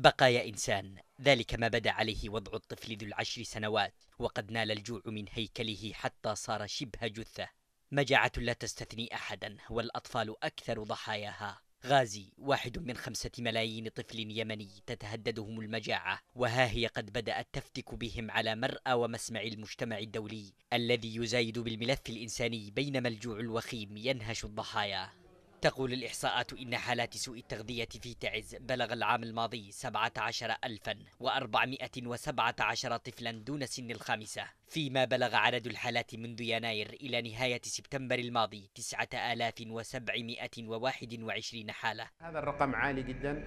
بقايا إنسان ذلك ما بدا عليه وضع الطفل ذو العشر سنوات وقد نال الجوع من هيكله حتى صار شبه جثة مجاعة لا تستثني أحدا والأطفال أكثر ضحاياها غازي واحد من خمسة ملايين طفل يمني تتهددهم المجاعة وها هي قد بدأت تفتك بهم على مرأى ومسمع المجتمع الدولي الذي يزايد بالملف الإنساني بينما الجوع الوخيم ينهش الضحايا تقول الإحصاءات إن حالات سوء التغذية في تعز بلغ العام الماضي 17417 طفلا دون سن الخامسة فيما بلغ عدد الحالات منذ يناير إلى نهاية سبتمبر الماضي 9721 حالة هذا الرقم عالي جدا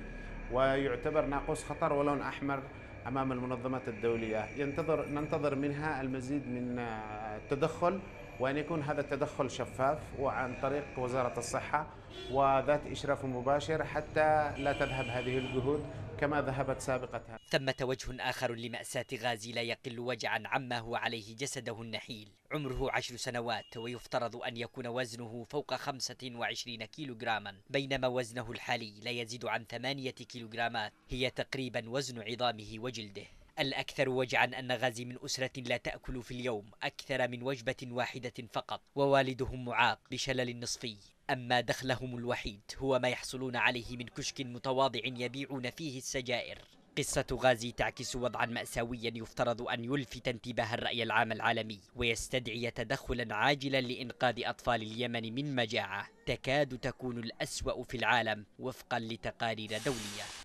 ويعتبر ناقوس خطر ولون أحمر أمام المنظمات الدولية ينتظر ننتظر منها المزيد من آه، التدخل وأن يكون هذا التدخل شفاف وعن طريق وزارة الصحة وذات إشراف مباشر حتى لا تذهب هذه الجهود كما ذهبت سابقتها ثمة وجه آخر لمأساة غازي لا يقل وجعا عما هو عليه جسده النحيل عمره عشر سنوات ويفترض أن يكون وزنه فوق 25 كيلوغراما بينما وزنه الحالي لا يزيد عن ثمانية كيلوغرامات هي تقريبا وزن عظامه وجلده الأكثر وجعا أن غازي من أسرة لا تأكل في اليوم أكثر من وجبة واحدة فقط ووالدهم معاق بشلل نصفي أما دخلهم الوحيد هو ما يحصلون عليه من كشك متواضع يبيعون فيه السجائر قصة غازي تعكس وضعا مأساويا يفترض أن يلفت انتباه الرأي العام العالمي ويستدعي تدخلا عاجلا لإنقاذ أطفال اليمن من مجاعة تكاد تكون الأسوأ في العالم وفقا لتقارير دولية